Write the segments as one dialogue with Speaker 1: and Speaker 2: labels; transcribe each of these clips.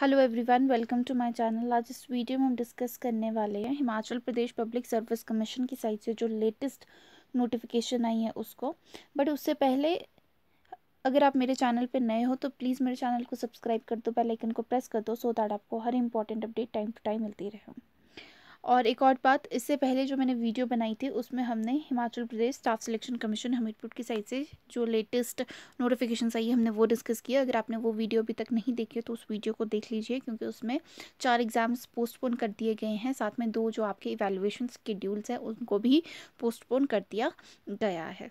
Speaker 1: hello everyone welcome to my channel आज इस video में हम डिस्कस करने वाले हैं Himachal Pradesh public service commission की साइट से जो लेटेस्ट नोटिफिकेशन आई है उसको बट उससे पहले अगर आप मेरे चैनल पर नए हो तो प्लीज़ मेरे चैनल को सब्सक्राइब कर दो बेल आइकन को प्रेस कर दो सो दैट आपको हर important update time to time मिलती रहे और एक और बात इससे पहले जो मैंने वीडियो बनाई थी उसमें हमने Himachal Pradesh staff selection commission Hamirpur की साइड से जो लेटेस्ट नोटिफिकेशन आई है हमने वो डिस्कस किया अगर आपने वो वीडियो अभी तक नहीं देखी तो उस वीडियो को देख लीजिए क्योंकि उसमें चार एग्ज़ाम्स पोस्टपोन कर दिए गए हैं साथ में दो जो आपके इवेलुएशन शेड्यूल्स हैं उनको भी पोस्टपोन कर दिया गया है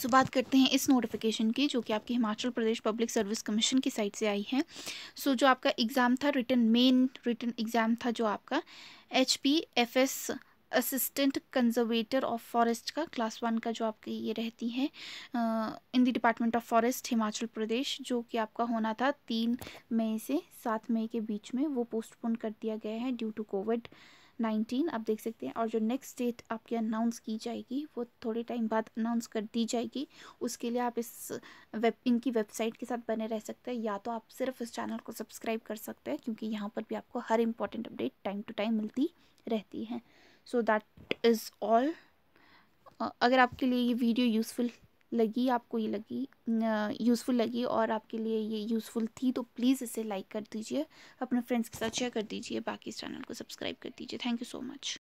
Speaker 1: सो बात करते हैं इस नोटिफिकेशन की जो कि आपकी Himachal Pradesh public service commission की साइट से आई है सो so, जो आपका एग्ज़ाम था रिटर्न मेन रिटर्न एग्ज़ाम था जो आपका H P F S assistant conservator of forest का क्लास वन का जो आपकी ये रहती है in the department of forest Himachal Pradesh जो कि आपका होना था तीन मई से सात मई के बीच में वो पोस्टपोन कर दिया गया है ड्यू टू कोविड नाइनटीन आप देख सकते हैं और जो नेक्स्ट डेट आपकी अनाउंस की जाएगी वो थोड़े टाइम बाद अनाउंस कर दी जाएगी उसके लिए आप इस वेब इनकी वेबसाइट के साथ बने रह सकते हैं या तो आप सिर्फ इस चैनल को सब्सक्राइब कर सकते हैं क्योंकि यहाँ पर भी आपको हर important update time to time मिलती रहती है सो दैट इज़ ऑल अगर आपके लिए ये वीडियो यूज़फुल लगी आपको ये लगी यूज़फुल लगी और आपके लिए ये यूज़फुल थी तो प्लीज़ इसे लाइक कर दीजिए अपने फ्रेंड्स के साथ शेयर कर दीजिए बाकी इस चैनल को सब्सक्राइब कर दीजिए थैंक यू सो मच